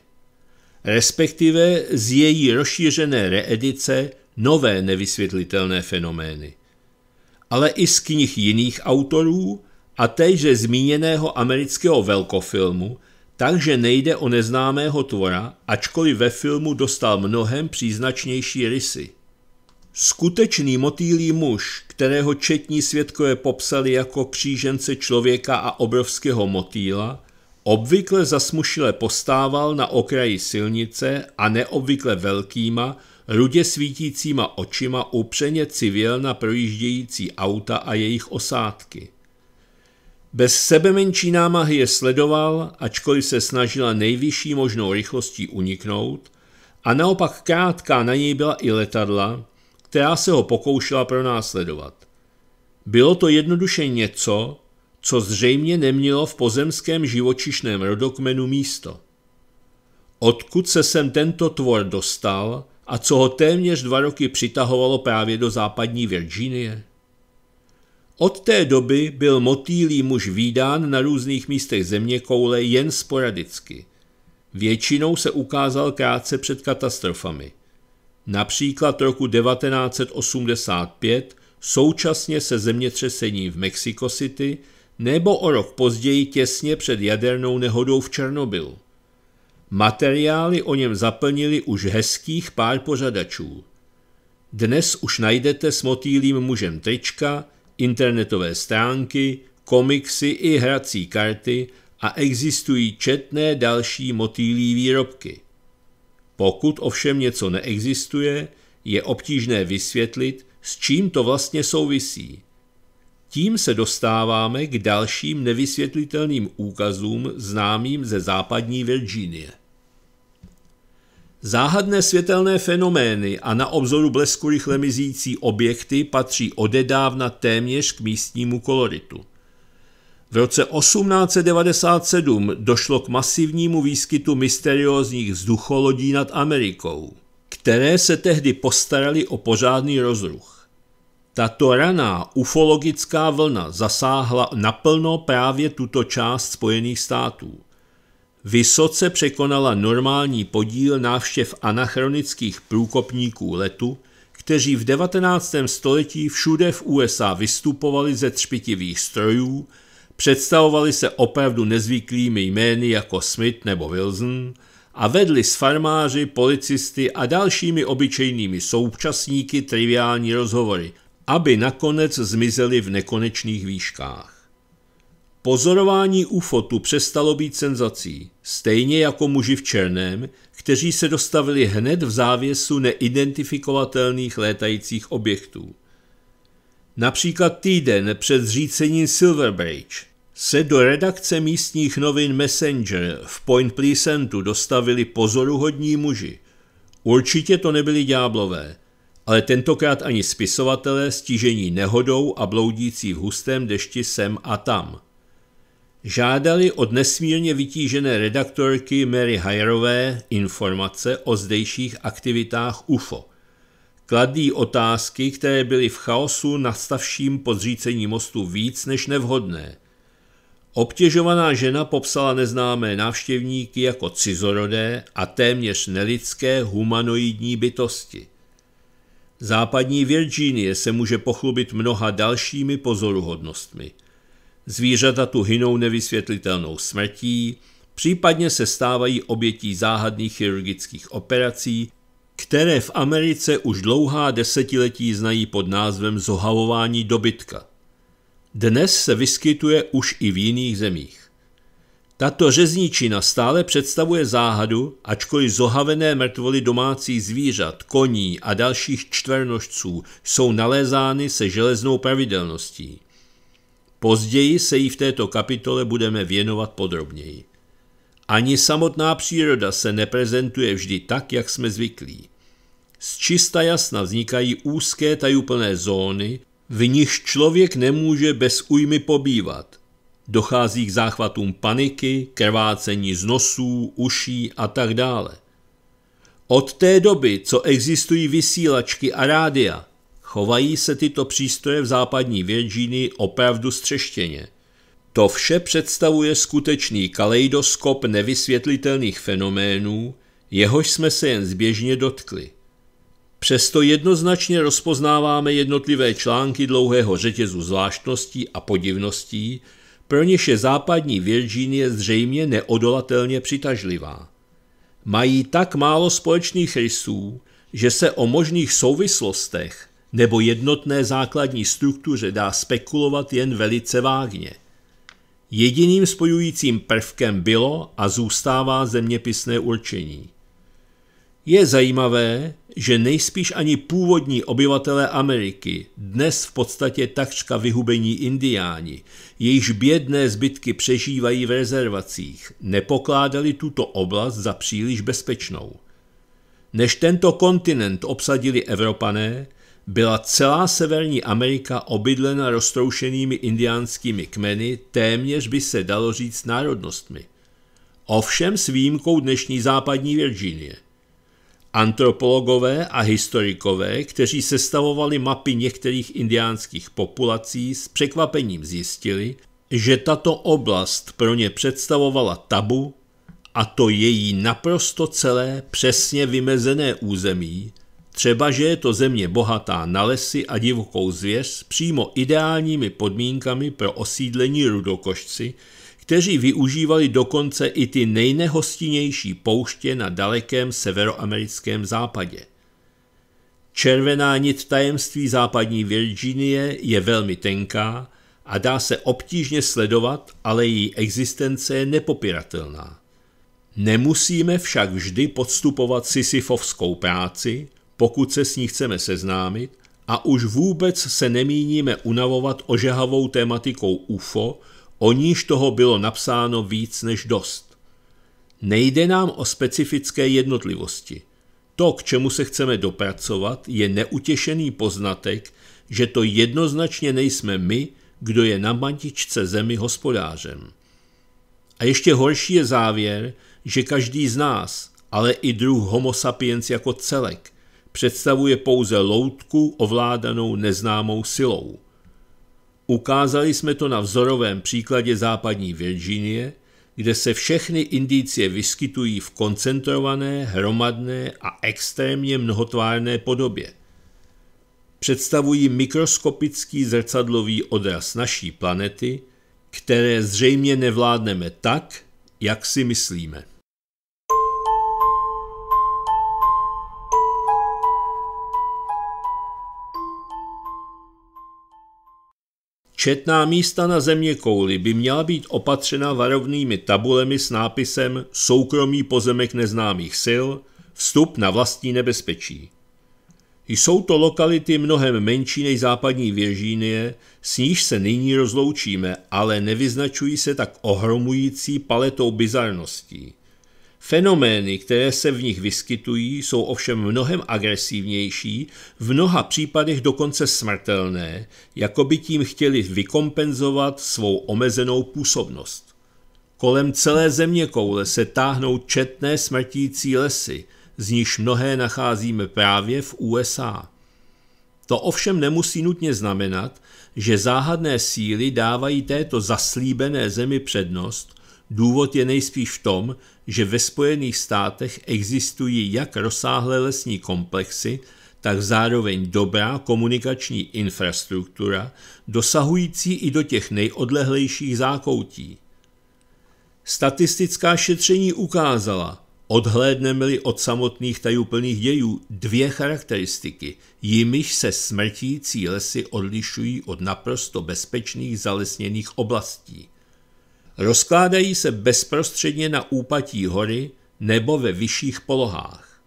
respektive z její rozšířené reedice nové nevysvětlitelné fenomény, ale i z knih jiných autorů a téže zmíněného amerického velkofilmu, takže nejde o neznámého tvora, ačkoliv ve filmu dostal mnohem příznačnější rysy. Skutečný motýlí muž, kterého četní světkové popsali jako křížence člověka a obrovského motýla, obvykle zasmušile postával na okraji silnice a neobvykle velkýma, rudě svítícíma očima upřeně civil na projíždějící auta a jejich osádky. Bez menší námahy je sledoval, ačkoliv se snažila nejvyšší možnou rychlostí uniknout, a naopak krátká na něj byla i letadla, která se ho pokoušela pronásledovat. Bylo to jednoduše něco, co zřejmě nemělo v pozemském živočišném rodokmenu místo. Odkud se sem tento tvor dostal a co ho téměř dva roky přitahovalo právě do západní Virginie? Od té doby byl motýlý muž výdán na různých místech země koule jen sporadicky. Většinou se ukázal krátce před katastrofami – například roku 1985 současně se zemětřesením v Mexico City nebo o rok později těsně před jadernou nehodou v Černobylu. Materiály o něm zaplnili už hezkých pár pořadačů. Dnes už najdete s motýlým mužem trička, internetové stránky, komiksy i hrací karty a existují četné další motýlí výrobky – pokud ovšem něco neexistuje, je obtížné vysvětlit, s čím to vlastně souvisí. Tím se dostáváme k dalším nevysvětlitelným úkazům známým ze západní Virginie. Záhadné světelné fenomény a na obzoru blesku rychle mizící objekty patří odedávna téměř k místnímu koloritu. V roce 1897 došlo k masivnímu výskytu mysteriózních vzducholodí nad Amerikou, které se tehdy postarali o pořádný rozruch. Tato raná ufologická vlna zasáhla naplno právě tuto část Spojených států. Vysoce překonala normální podíl návštěv anachronických průkopníků letu, kteří v 19. století všude v USA vystupovali ze třpitivých strojů, Představovali se opravdu nezvyklými jmény jako Smith nebo Wilson a vedli s farmáři, policisty a dalšími obyčejnými současníky triviální rozhovory, aby nakonec zmizeli v nekonečných výškách. Pozorování UFO tu přestalo být senzací, stejně jako muži v černém, kteří se dostavili hned v závěsu neidentifikovatelných létajících objektů – Například týden před zřícením Silverbridge se do redakce místních novin Messenger v Point Pleasantu dostavili pozoruhodní muži. Určitě to nebyli ďáblové, ale tentokrát ani spisovatelé stížení nehodou a bloudící v hustém dešti sem a tam. Žádali od nesmírně vytížené redaktorky Mary Hayerové informace o zdejších aktivitách UFO kladí otázky, které byly v chaosu nastavším podřícení mostu víc než nevhodné. Obtěžovaná žena popsala neznámé návštěvníky jako cizorodé a téměř nelidské humanoidní bytosti. Západní Virginie se může pochlubit mnoha dalšími pozoruhodnostmi. Zvířata tu hynou nevysvětlitelnou smrtí, případně se stávají obětí záhadných chirurgických operací které v Americe už dlouhá desetiletí znají pod názvem zohavování dobytka. Dnes se vyskytuje už i v jiných zemích. Tato řezničina stále představuje záhadu, ačkoliv zohavené mrtvoly domácích zvířat, koní a dalších čtvernožců jsou nalézány se železnou pravidelností. Později se jí v této kapitole budeme věnovat podrobněji. Ani samotná příroda se neprezentuje vždy tak, jak jsme zvyklí. Z čista jasna vznikají úzké tajuplné zóny, v nichž člověk nemůže bez újmy pobývat. Dochází k záchvatům paniky, krvácení z nosů, uší a tak dále. Od té doby, co existují vysílačky a rádia, chovají se tyto přístroje v západní Virginii opravdu střeštěně – to vše představuje skutečný kaleidoskop nevysvětlitelných fenoménů, jehož jsme se jen zběžně dotkli. Přesto jednoznačně rozpoznáváme jednotlivé články dlouhého řetězu zvláštností a podivností, pro něž je západní Virginie zřejmě neodolatelně přitažlivá. Mají tak málo společných rysů, že se o možných souvislostech nebo jednotné základní struktuře dá spekulovat jen velice vágně – Jediným spojujícím prvkem bylo a zůstává zeměpisné určení. Je zajímavé, že nejspíš ani původní obyvatelé Ameriky, dnes v podstatě takřka vyhubení indiáni, jejichž bědné zbytky přežívají v rezervacích, nepokládali tuto oblast za příliš bezpečnou. Než tento kontinent obsadili Evropané, byla celá Severní Amerika obydlena roztroušenými indiánskými kmeny, téměř by se dalo říct národnostmi. Ovšem s výjimkou dnešní západní Virginie. Antropologové a historikové, kteří sestavovali mapy některých indiánských populací, s překvapením zjistili, že tato oblast pro ně představovala tabu a to její naprosto celé přesně vymezené území, Třeba, že je to země bohatá na lesy a divokou zvěř s přímo ideálními podmínkami pro osídlení rudokošci, kteří využívali dokonce i ty nejnehostinnější pouště na dalekém severoamerickém západě. Červená nit tajemství západní Virginie je velmi tenká a dá se obtížně sledovat, ale její existence je nepopiratelná. Nemusíme však vždy podstupovat sisyfovskou práci, pokud se s ní chceme seznámit a už vůbec se nemíníme unavovat ožehavou tématikou UFO, o níž toho bylo napsáno víc než dost. Nejde nám o specifické jednotlivosti. To, k čemu se chceme dopracovat, je neutěšený poznatek, že to jednoznačně nejsme my, kdo je na mantičce zemi hospodářem. A ještě horší je závěr, že každý z nás, ale i druh homo sapiens jako celek, představuje pouze loutku ovládanou neznámou silou. Ukázali jsme to na vzorovém příkladě západní Virginie, kde se všechny indicie vyskytují v koncentrované, hromadné a extrémně mnohotvárné podobě. Představují mikroskopický zrcadlový odraz naší planety, které zřejmě nevládneme tak, jak si myslíme. Četná místa na země kouly by měla být opatřena varovnými tabulemi s nápisem Soukromý pozemek neznámých sil, vstup na vlastní nebezpečí. Jsou to lokality mnohem menší než západní Věžínie, s níž se nyní rozloučíme, ale nevyznačují se tak ohromující paletou bizarností. Fenomény, které se v nich vyskytují, jsou ovšem mnohem agresivnější, v mnoha případech dokonce smrtelné, jako by tím chtěli vykompenzovat svou omezenou působnost. Kolem celé země koule se táhnou četné smrtící lesy, z níž mnohé nacházíme právě v USA. To ovšem nemusí nutně znamenat, že záhadné síly dávají této zaslíbené zemi přednost, důvod je nejspíš v tom, že ve Spojených státech existují jak rozsáhlé lesní komplexy, tak zároveň dobrá komunikační infrastruktura, dosahující i do těch nejodlehlejších zákoutí. Statistická šetření ukázala, odhlédneme-li od samotných tajuplných dějů, dvě charakteristiky, jimiž se smrtící lesy odlišují od naprosto bezpečných zalesněných oblastí – Rozkládají se bezprostředně na úpatí hory nebo ve vyšších polohách.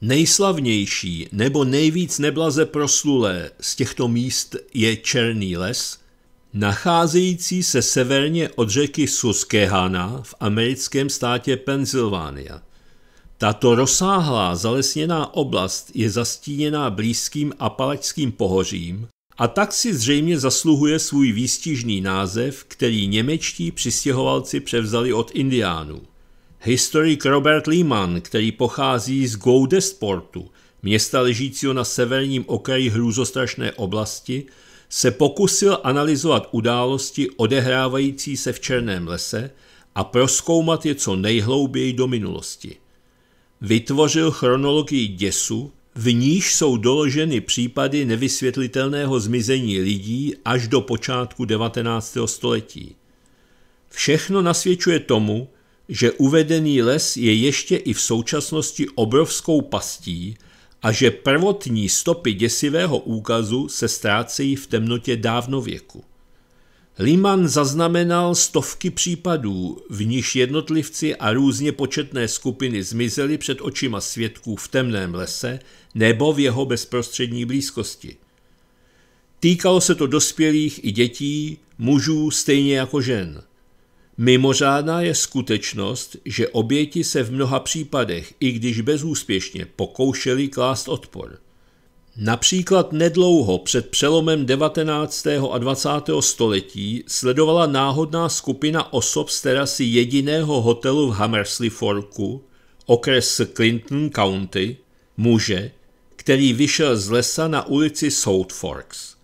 Nejslavnější nebo nejvíc neblaze proslulé z těchto míst je Černý les, nacházející se severně od řeky Susquehanna v americkém státě Pensylvánia. Tato rozsáhlá zalesněná oblast je zastíněná blízkým apalačským pohořím, a tak si zřejmě zasluhuje svůj výstižný název, který němečtí přistěhovalci převzali od Indiánů. Historik Robert Lehman, který pochází z Goudesportu, města ležícího na severním okraji hrůzostrašné oblasti, se pokusil analyzovat události odehrávající se v Černém lese a proskoumat je co nejhlouběji do minulosti. Vytvořil chronologii děsu, v níž jsou doloženy případy nevysvětlitelného zmizení lidí až do počátku 19. století. Všechno nasvědčuje tomu, že uvedený les je ještě i v současnosti obrovskou pastí a že prvotní stopy děsivého úkazu se ztrácejí v temnotě dávnověku. Liman zaznamenal stovky případů, v níž jednotlivci a různě početné skupiny zmizely před očima svědků v temném lese nebo v jeho bezprostřední blízkosti. Týkalo se to dospělých i dětí, mužů stejně jako žen. Mimořádná je skutečnost, že oběti se v mnoha případech, i když bezúspěšně, pokoušeli klást odpor – Například nedlouho před přelomem 19. a 20. století sledovala náhodná skupina osob z terasy jediného hotelu v Forku, okres Clinton County, muže, který vyšel z lesa na ulici South Forks.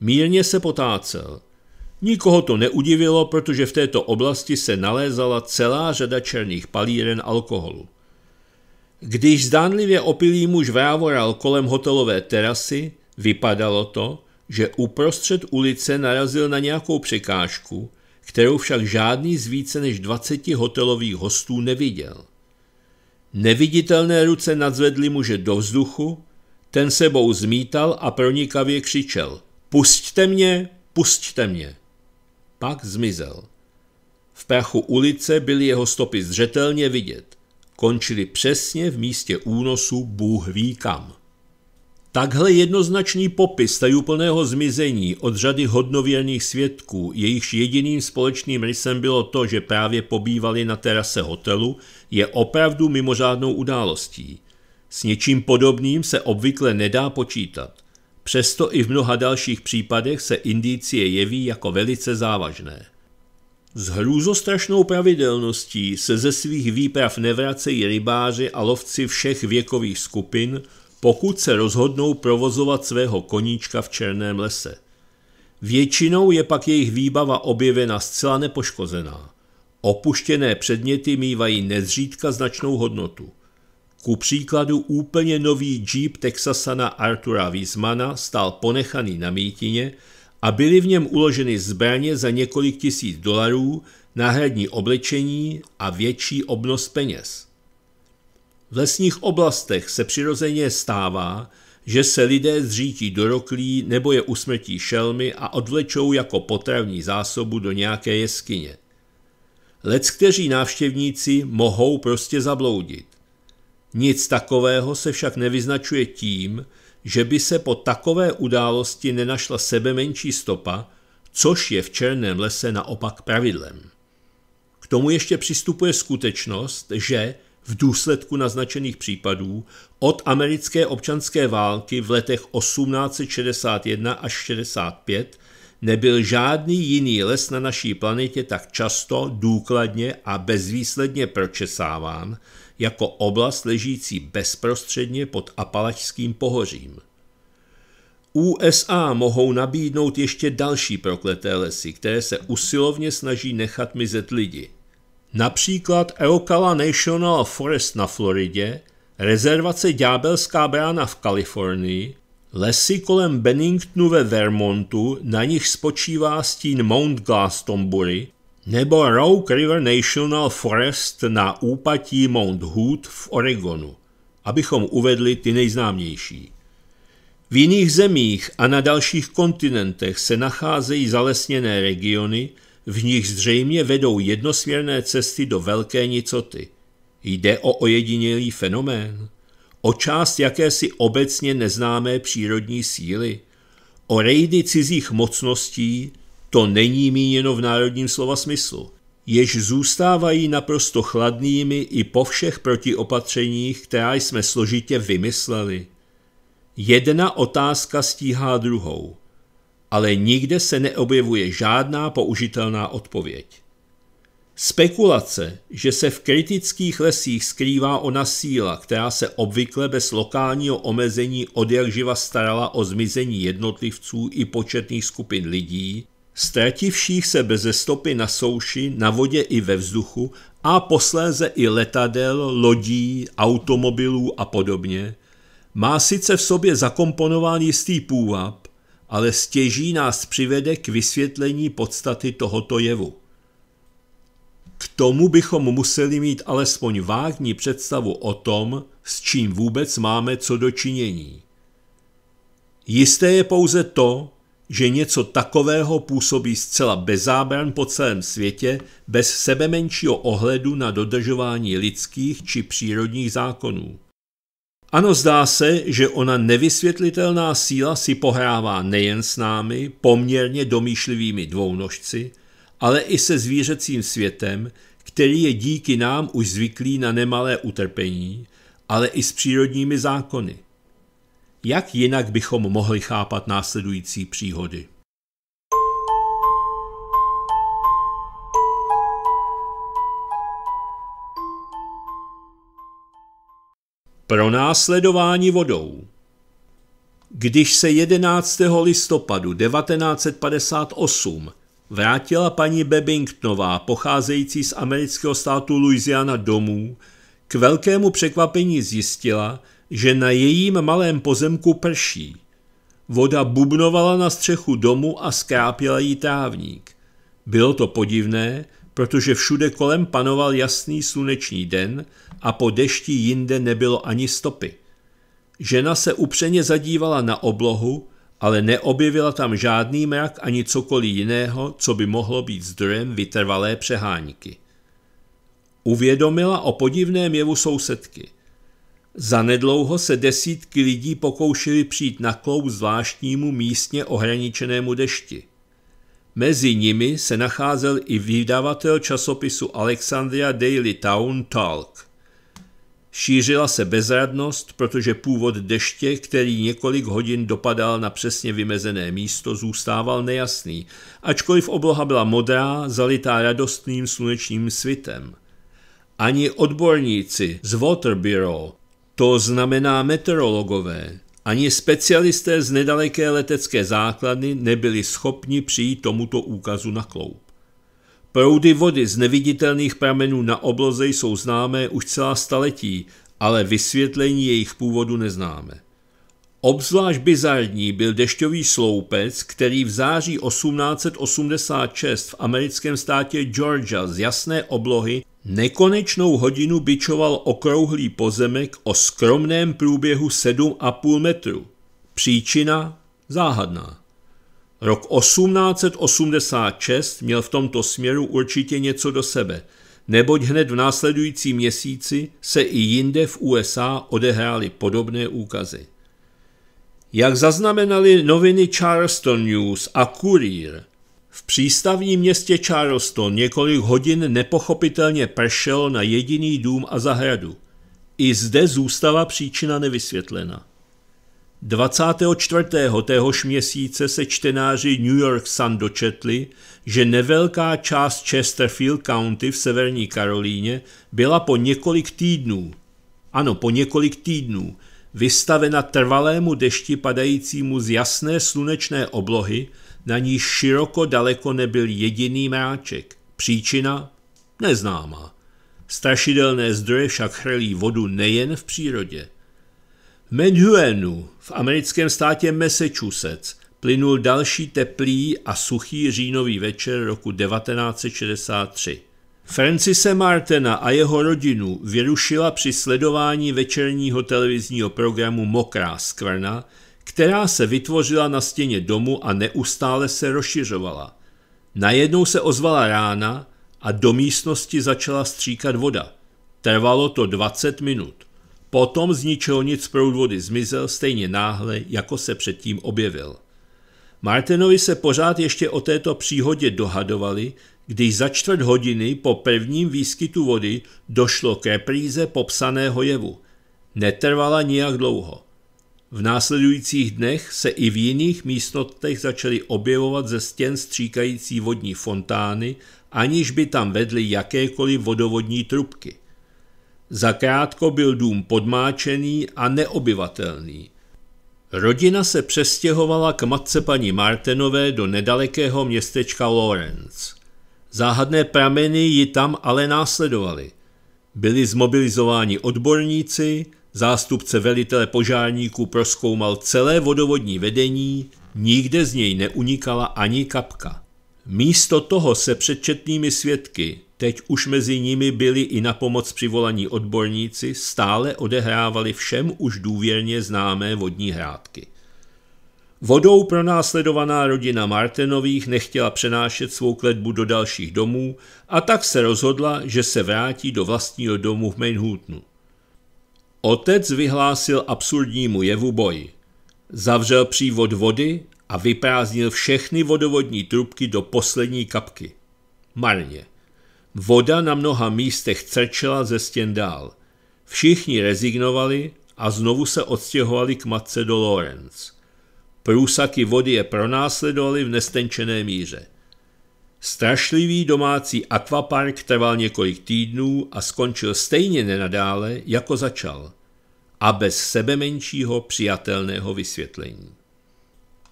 Mírně se potácel. Nikoho to neudivilo, protože v této oblasti se nalézala celá řada černých palíren alkoholu. Když zdánlivě opilý muž vrávoral kolem hotelové terasy, vypadalo to, že uprostřed ulice narazil na nějakou překážku, kterou však žádný z více než 20 hotelových hostů neviděl. Neviditelné ruce nadzvedly muže do vzduchu, ten sebou zmítal a pronikavě křičel Pusťte mě, pusťte mě. Pak zmizel. V prachu ulice byly jeho stopy zřetelně vidět. Končili přesně v místě únosu Bůh ví kam. Takhle jednoznačný popis tajuplného zmizení od řady hodnověrných svědků, jejichž jediným společným rysem bylo to, že právě pobývali na terase hotelu, je opravdu mimořádnou událostí. S něčím podobným se obvykle nedá počítat. Přesto i v mnoha dalších případech se indicie jeví jako velice závažné. S hrůzostrašnou pravidelností se ze svých výprav nevracejí rybáři a lovci všech věkových skupin, pokud se rozhodnou provozovat svého koníčka v černém lese. Většinou je pak jejich výbava objevena zcela nepoškozená. Opuštěné předměty mývají nezřídka značnou hodnotu. Ku příkladu úplně nový Jeep Texasana Artura Wiesmana stál ponechaný na mítině, a byly v něm uloženy zbraně za několik tisíc dolarů, náhradní oblečení a větší obnos peněz. V lesních oblastech se přirozeně stává, že se lidé zřítí do roklí nebo je usmrtí šelmy a odvlečou jako potravní zásobu do nějaké jeskyně. Lec, kteří návštěvníci mohou prostě zabloudit. Nic takového se však nevyznačuje tím, že by se po takové události nenašla sebe menší stopa, což je v Černém lese naopak pravidlem. K tomu ještě přistupuje skutečnost, že v důsledku naznačených případů od americké občanské války v letech 1861 až 65 nebyl žádný jiný les na naší planetě tak často, důkladně a bezvýsledně pročesáván, jako oblast ležící bezprostředně pod Apalačským pohořím. USA mohou nabídnout ještě další prokleté lesy, které se usilovně snaží nechat mizet lidi. Například Eocala National Forest na Floridě, rezervace Ďábelská brána v Kalifornii, lesy kolem Benningtonu ve Vermontu, na nich spočívá stín Mount Glastonbury nebo Rogue River National Forest na úpatí Mount Hood v Oregonu, abychom uvedli ty nejznámější. V jiných zemích a na dalších kontinentech se nacházejí zalesněné regiony, v nich zřejmě vedou jednosměrné cesty do velké nicoty. Jde o ojedinělý fenomén, o část jakési obecně neznámé přírodní síly, o rejdy cizích mocností, to není míněno v národním slova smyslu, jež zůstávají naprosto chladnými i po všech protiopatřeních, která jsme složitě vymysleli. Jedna otázka stíhá druhou, ale nikde se neobjevuje žádná použitelná odpověď. Spekulace, že se v kritických lesích skrývá ona síla, která se obvykle bez lokálního omezení odjakživa starala o zmizení jednotlivců i početných skupin lidí, Ztrativších se beze stopy na souši, na vodě i ve vzduchu a posléze i letadel, lodí, automobilů a podobně, má sice v sobě zakomponován jistý půvab, ale stěží nás přivede k vysvětlení podstaty tohoto jevu. K tomu bychom museli mít alespoň vágní představu o tom, s čím vůbec máme co dočinění. Jisté je pouze to, že něco takového působí zcela bez zábran po celém světě, bez sebemenšího ohledu na dodržování lidských či přírodních zákonů. Ano, zdá se, že ona nevysvětlitelná síla si pohrává nejen s námi, poměrně domýšlivými dvounožci, ale i se zvířecím světem, který je díky nám už zvyklý na nemalé utrpení, ale i s přírodními zákony. Jak jinak bychom mohli chápat následující příhody? Pro následování vodou. Když se 11. listopadu 1958 vrátila paní Bebingtonová, pocházející z amerického státu Louisiana domů, k velkému překvapení zjistila, že na jejím malém pozemku prší. Voda bubnovala na střechu domu a skrápěla jí trávník. Bylo to podivné, protože všude kolem panoval jasný sluneční den a po dešti jinde nebylo ani stopy. Žena se upřeně zadívala na oblohu, ale neobjevila tam žádný mrak ani cokoliv jiného, co by mohlo být zdrojem vytrvalé přehánky. Uvědomila o podivném jevu sousedky. Zanedlouho se desítky lidí pokoušeli přijít na klou zvláštnímu místně ohraničenému dešti. Mezi nimi se nacházel i vydavatel časopisu Alexandria Daily Town Talk. Šířila se bezradnost, protože původ deště, který několik hodin dopadal na přesně vymezené místo, zůstával nejasný, ačkoliv obloha byla modrá, zalitá radostným slunečním svitem. Ani odborníci z Water Bureau to znamená meteorologové. Ani specialisté z nedaleké letecké základny nebyli schopni přijít tomuto úkazu na kloup. Proudy vody z neviditelných pramenů na obloze jsou známé už celá staletí, ale vysvětlení jejich původu neznáme. Obzvlášť bizarní byl dešťový sloupec, který v září 1886 v americkém státě Georgia z jasné oblohy Nekonečnou hodinu bičoval okrouhlý pozemek o skromném průběhu 7,5 metru. Příčina záhadná. Rok 1886 měl v tomto směru určitě něco do sebe, neboť hned v následující měsíci se i jinde v USA odehrály podobné úkazy. Jak zaznamenali noviny Charleston News a Courier – v přístavním městě Charleston několik hodin nepochopitelně pršel na jediný dům a zahradu. I zde zůstala příčina nevysvětlena. 24. téhož měsíce se čtenáři New York Sun dočetli, že nevelká část Chesterfield County v severní Karolíně byla po několik týdnů, ano, po několik týdnů, vystavena trvalému dešti padajícímu z jasné slunečné oblohy, na níž široko daleko nebyl jediný mráček. Příčina? Neznámá. Strašidelné zdroje však chrlí vodu nejen v přírodě. V Manhuenu v americkém státě Massachusetts plynul další teplý a suchý říjnový večer roku 1963. Francise Martena a jeho rodinu vyrušila při sledování večerního televizního programu Mokrá skvrna, která se vytvořila na stěně domu a neustále se rozšiřovala. Najednou se ozvala rána a do místnosti začala stříkat voda. Trvalo to 20 minut. Potom z ničeho nic proud vody zmizel stejně náhle, jako se předtím objevil. Martinovi se pořád ještě o této příhodě dohadovali, když za čtvrt hodiny po prvním výskytu vody došlo k repríze popsaného jevu. Netrvala nijak dlouho. V následujících dnech se i v jiných místnostech začaly objevovat ze stěn stříkající vodní fontány, aniž by tam vedly jakékoliv vodovodní trubky. Zakrátko byl dům podmáčený a neobyvatelný. Rodina se přestěhovala k matce paní Martenové do nedalekého městečka Lawrence. Záhadné prameny ji tam ale následovaly. Byli zmobilizováni odborníci, Zástupce velitele požárníků proskoumal celé vodovodní vedení, nikde z něj neunikala ani kapka. Místo toho se před četnými svědky, teď už mezi nimi byli i na pomoc přivolaní odborníci, stále odehrávali všem už důvěrně známé vodní hrádky. Vodou pronásledovaná rodina Martenových nechtěla přenášet svou kletbu do dalších domů a tak se rozhodla, že se vrátí do vlastního domu v Mainhutnu. Otec vyhlásil absurdnímu jevu boj. Zavřel přívod vody a vyprázdnil všechny vodovodní trubky do poslední kapky. Marně. Voda na mnoha místech crčela ze stěn dál. Všichni rezignovali a znovu se odstěhovali k matce do Lorenz. Průsaky vody je pronásledovaly v nestenčené míře. Strašlivý domácí akvapark trval několik týdnů a skončil stejně nenadále, jako začal a bez sebe menšího přijatelného vysvětlení.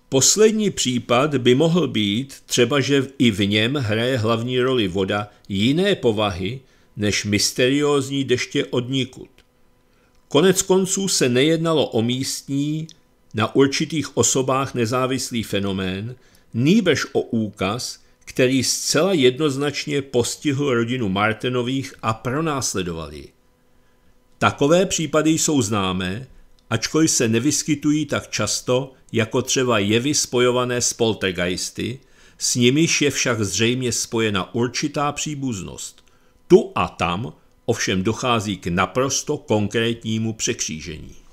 Poslední případ by mohl být třeba, že i v něm hraje hlavní roli voda jiné povahy než mysteriózní deště odnikud. Konec konců se nejednalo o místní, na určitých osobách nezávislý fenomén, nýbež o úkaz, který zcela jednoznačně postihl rodinu Martenových a pronásledoval ji. Takové případy jsou známé, ačkoliv se nevyskytují tak často jako třeba jevy spojované s poltergeisty, s nimiž je však zřejmě spojena určitá příbuznost. Tu a tam ovšem dochází k naprosto konkrétnímu překřížení.